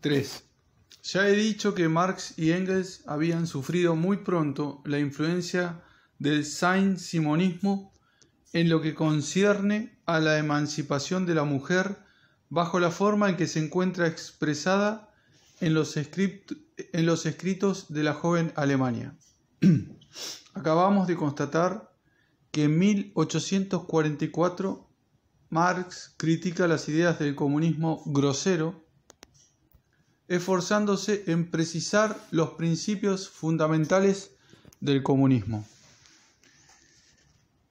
3. Ya he dicho que Marx y Engels habían sufrido muy pronto la influencia del Saint-Simonismo en lo que concierne a la emancipación de la mujer bajo la forma en que se encuentra expresada en los, en los escritos de la joven Alemania. Acabamos de constatar que en 1844 Marx critica las ideas del comunismo grosero esforzándose en precisar los principios fundamentales del comunismo.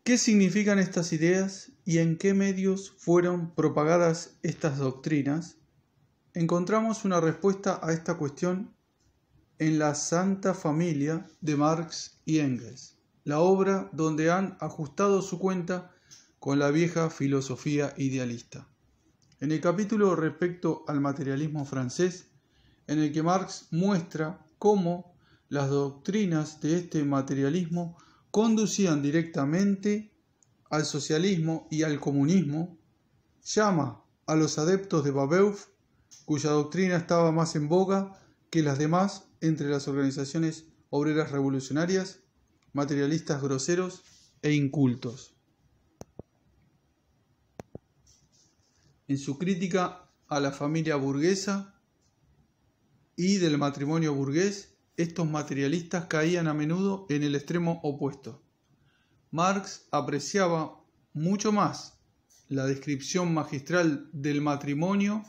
¿Qué significan estas ideas y en qué medios fueron propagadas estas doctrinas? Encontramos una respuesta a esta cuestión en la Santa Familia de Marx y Engels, la obra donde han ajustado su cuenta con la vieja filosofía idealista. En el capítulo respecto al materialismo francés, en el que Marx muestra cómo las doctrinas de este materialismo conducían directamente al socialismo y al comunismo, llama a los adeptos de Babeuf, cuya doctrina estaba más en boga que las demás entre las organizaciones obreras revolucionarias, materialistas groseros e incultos. En su crítica a la familia burguesa, y del matrimonio burgués, estos materialistas caían a menudo en el extremo opuesto. Marx apreciaba mucho más la descripción magistral del matrimonio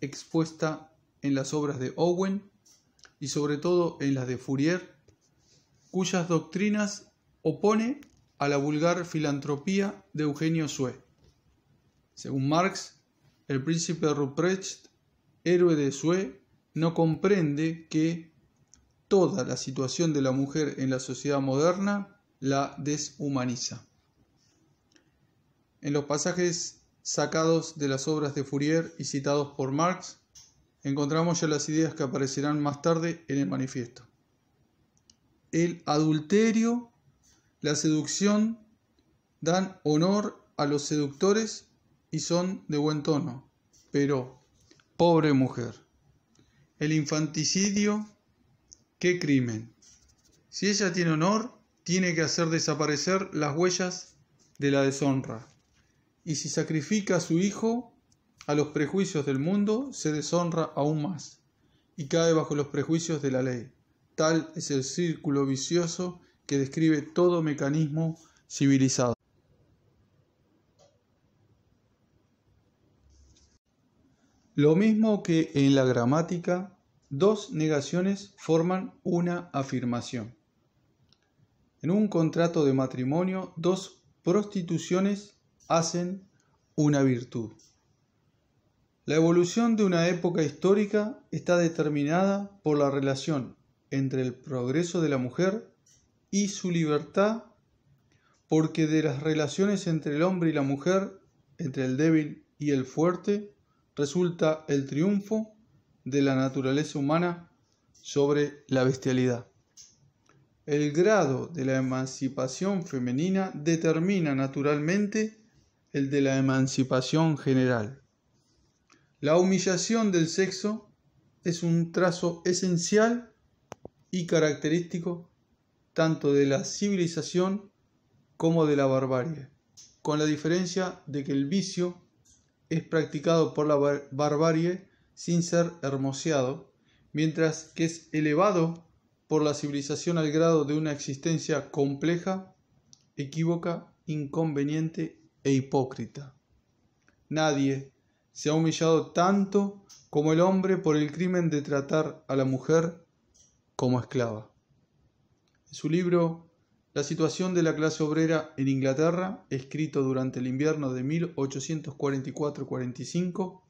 expuesta en las obras de Owen y sobre todo en las de Fourier, cuyas doctrinas opone a la vulgar filantropía de Eugenio Sue. Según Marx, el príncipe Ruprecht, héroe de Sue, no comprende que toda la situación de la mujer en la sociedad moderna la deshumaniza. En los pasajes sacados de las obras de Fourier y citados por Marx, encontramos ya las ideas que aparecerán más tarde en el manifiesto. El adulterio, la seducción, dan honor a los seductores y son de buen tono, pero pobre mujer el infanticidio, ¿qué crimen? Si ella tiene honor, tiene que hacer desaparecer las huellas de la deshonra. Y si sacrifica a su hijo a los prejuicios del mundo, se deshonra aún más y cae bajo los prejuicios de la ley. Tal es el círculo vicioso que describe todo mecanismo civilizado. Lo mismo que en la gramática, dos negaciones forman una afirmación. En un contrato de matrimonio, dos prostituciones hacen una virtud. La evolución de una época histórica está determinada por la relación entre el progreso de la mujer y su libertad, porque de las relaciones entre el hombre y la mujer, entre el débil y el fuerte, resulta el triunfo de la naturaleza humana sobre la bestialidad. El grado de la emancipación femenina determina naturalmente el de la emancipación general. La humillación del sexo es un trazo esencial y característico tanto de la civilización como de la barbarie, con la diferencia de que el vicio es practicado por la barbarie sin ser hermoseado, mientras que es elevado por la civilización al grado de una existencia compleja, equívoca, inconveniente e hipócrita. Nadie se ha humillado tanto como el hombre por el crimen de tratar a la mujer como esclava. En su libro la situación de la clase obrera en Inglaterra, escrito durante el invierno de 1844-45,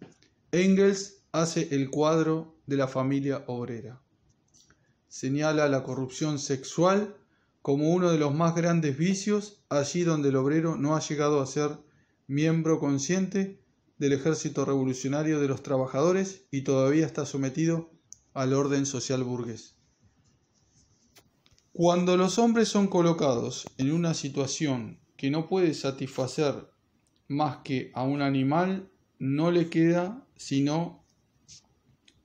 Engels hace el cuadro de la familia obrera. Señala la corrupción sexual como uno de los más grandes vicios allí donde el obrero no ha llegado a ser miembro consciente del ejército revolucionario de los trabajadores y todavía está sometido al orden social burgués. Cuando los hombres son colocados en una situación que no puede satisfacer más que a un animal, no le queda sino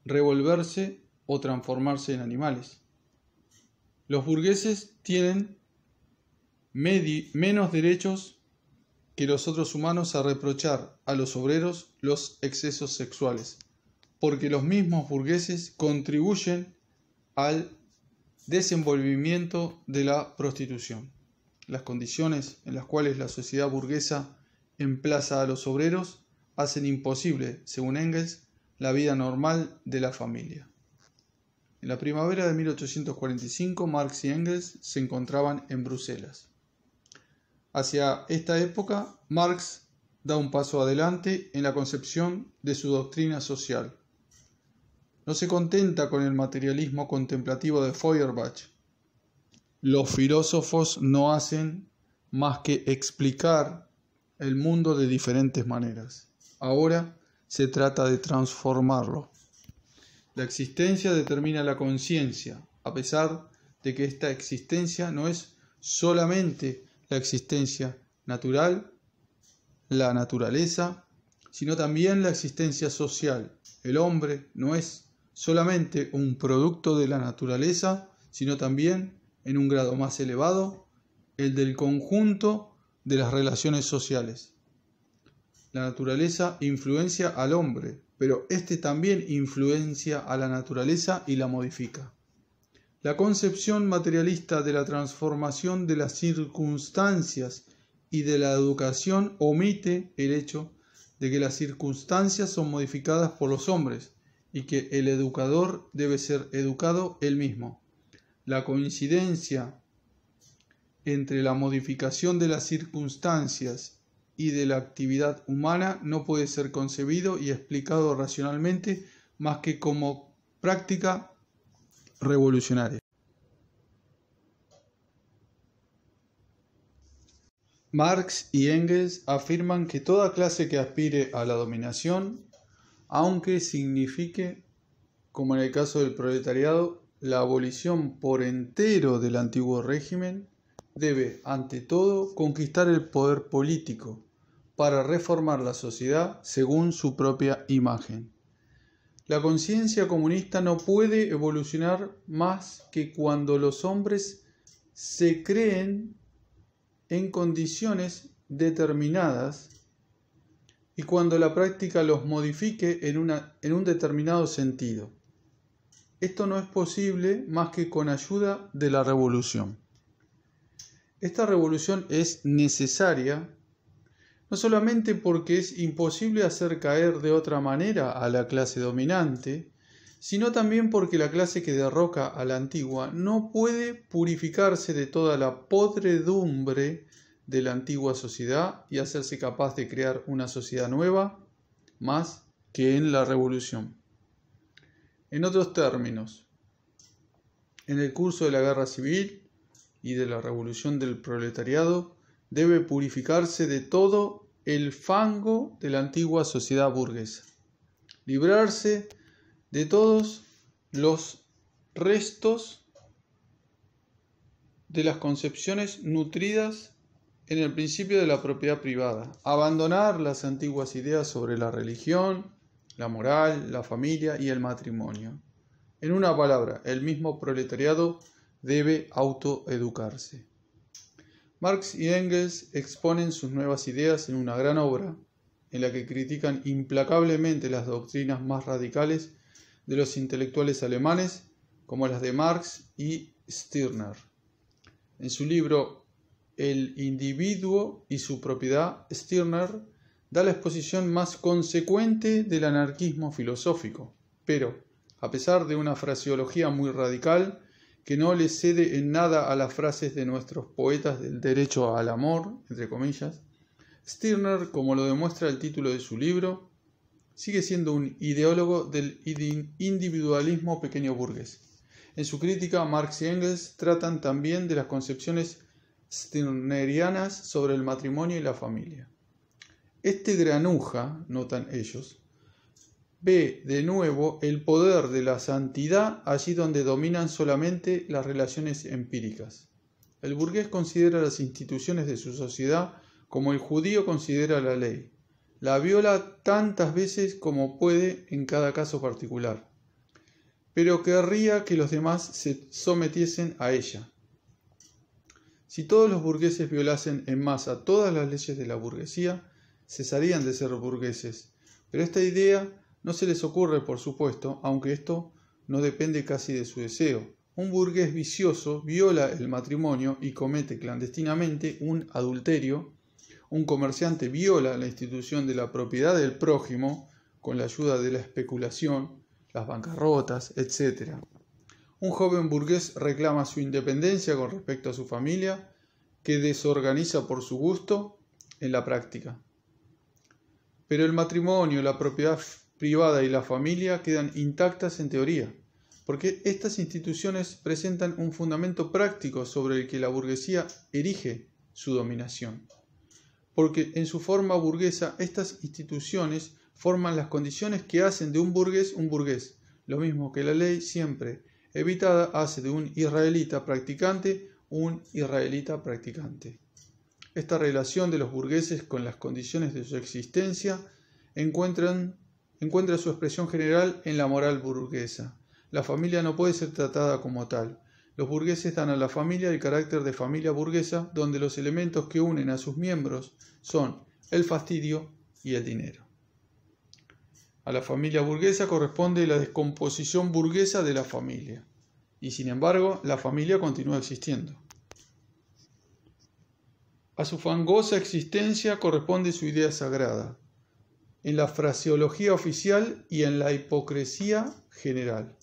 revolverse o transformarse en animales. Los burgueses tienen menos derechos que los otros humanos a reprochar a los obreros los excesos sexuales, porque los mismos burgueses contribuyen al Desenvolvimiento de la prostitución. Las condiciones en las cuales la sociedad burguesa emplaza a los obreros hacen imposible, según Engels, la vida normal de la familia. En la primavera de 1845, Marx y Engels se encontraban en Bruselas. Hacia esta época, Marx da un paso adelante en la concepción de su doctrina social no se contenta con el materialismo contemplativo de Feuerbach. Los filósofos no hacen más que explicar el mundo de diferentes maneras. Ahora se trata de transformarlo. La existencia determina la conciencia, a pesar de que esta existencia no es solamente la existencia natural, la naturaleza, sino también la existencia social. El hombre no es solamente un producto de la naturaleza, sino también, en un grado más elevado, el del conjunto de las relaciones sociales. La naturaleza influencia al hombre, pero éste también influencia a la naturaleza y la modifica. La concepción materialista de la transformación de las circunstancias y de la educación omite el hecho de que las circunstancias son modificadas por los hombres, y que el educador debe ser educado él mismo. La coincidencia entre la modificación de las circunstancias y de la actividad humana no puede ser concebido y explicado racionalmente más que como práctica revolucionaria. Marx y Engels afirman que toda clase que aspire a la dominación aunque signifique, como en el caso del proletariado, la abolición por entero del antiguo régimen, debe, ante todo, conquistar el poder político para reformar la sociedad según su propia imagen. La conciencia comunista no puede evolucionar más que cuando los hombres se creen en condiciones determinadas y cuando la práctica los modifique en, un determinado sentido. Esto no es posible más que con ayuda de la revolución. Esta revolución es necesaria no solamente porque es imposible hacer caer de otra manera a la clase dominante, sino también porque la clase que derroca a la antigua no puede purificarse de toda la podredumbre de la antigua sociedad y hacerse capaz de crear una sociedad nueva más que en la revolución. En otros términos, en el curso de la guerra civil y de la revolución del proletariado, debe purificarse de todo el fango de la antigua sociedad burguesa, librarse de todos los restos de las concepciones nutridas en el principio de la propiedad privada, abandonar las antiguas ideas sobre la religión, la moral, la familia y el matrimonio. En una palabra, el mismo proletariado debe autoeducarse. Marx y Engels exponen sus nuevas ideas en una gran obra, en la que critican implacablemente las doctrinas más radicales de los intelectuales alemanes, como las de Marx y Stirner. En su libro el individuo y su propiedad, Stirner da la exposición más consecuente del anarquismo filosófico, pero, a pesar de una fraseología muy radical, que no le cede en nada a las frases de nuestros poetas del derecho al amor, entre comillas, Stirner, como lo demuestra el título de su libro, sigue siendo un ideólogo del individualismo pequeño burgués. En su crítica, Marx y Engels tratan también de las concepciones sobre el matrimonio y la familia. Este granuja, notan ellos, ve de nuevo el poder de la santidad allí donde dominan solamente las relaciones empíricas. El burgués considera las instituciones de su sociedad como el judío considera la ley. La viola tantas veces como puede en cada caso particular. Pero querría que los demás se sometiesen a ella. Si todos los burgueses violasen en masa todas las leyes de la burguesía, cesarían de ser burgueses. Pero esta idea no se les ocurre, por supuesto, aunque esto no depende casi de su deseo. Un burgués vicioso viola el matrimonio y comete clandestinamente un adulterio. Un comerciante viola la institución de la propiedad del prójimo con la ayuda de la especulación, las bancarrotas, etc un joven burgués reclama su independencia con respecto a su familia, que desorganiza por su gusto en la práctica. Pero el matrimonio, la propiedad privada y la familia quedan intactas en teoría, porque estas instituciones presentan un fundamento práctico sobre el que la burguesía erige su dominación. Porque en su forma burguesa estas instituciones forman las condiciones que hacen de un burgués un burgués, lo mismo que la ley siempre evitada hace de un israelita practicante un israelita practicante. Esta relación de los burgueses con las condiciones de su existencia encuentra su expresión general en la moral burguesa. La familia no puede ser tratada como tal. Los burgueses dan a la familia el carácter de familia burguesa, donde los elementos que unen a sus miembros son el fastidio y el dinero. A la familia burguesa corresponde la descomposición burguesa de la familia, y sin embargo la familia continúa existiendo. A su fangosa existencia corresponde su idea sagrada, en la fraseología oficial y en la hipocresía general,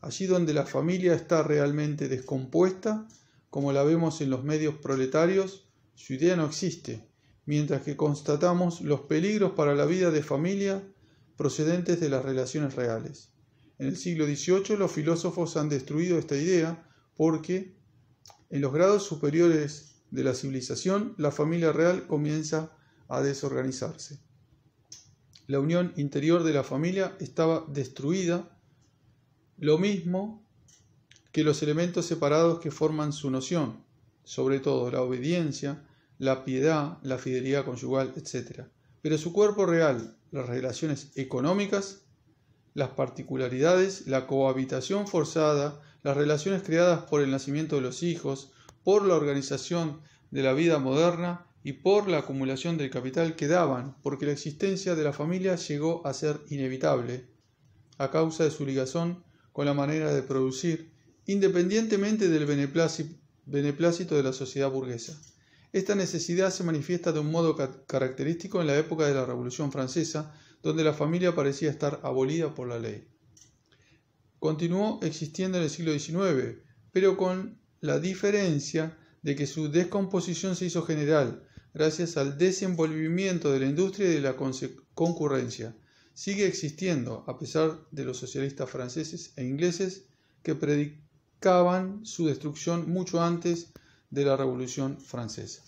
allí donde la familia está realmente descompuesta, como la vemos en los medios proletarios, su idea no existe, mientras que constatamos los peligros para la vida de familia, procedentes de las relaciones reales. En el siglo XVIII los filósofos han destruido esta idea porque en los grados superiores de la civilización la familia real comienza a desorganizarse. La unión interior de la familia estaba destruida, lo mismo que los elementos separados que forman su noción, sobre todo la obediencia, la piedad, la fidelidad conyugal, etc. Pero su cuerpo real, las relaciones económicas, las particularidades, la cohabitación forzada, las relaciones creadas por el nacimiento de los hijos, por la organización de la vida moderna y por la acumulación del capital que daban, porque la existencia de la familia llegó a ser inevitable, a causa de su ligazón con la manera de producir, independientemente del beneplácito de la sociedad burguesa. Esta necesidad se manifiesta de un modo característico en la época de la Revolución Francesa, donde la familia parecía estar abolida por la ley. Continuó existiendo en el siglo XIX, pero con la diferencia de que su descomposición se hizo general, gracias al desenvolvimiento de la industria y de la concurrencia. Sigue existiendo, a pesar de los socialistas franceses e ingleses que predicaban su destrucción mucho antes de la Revolución Francesa.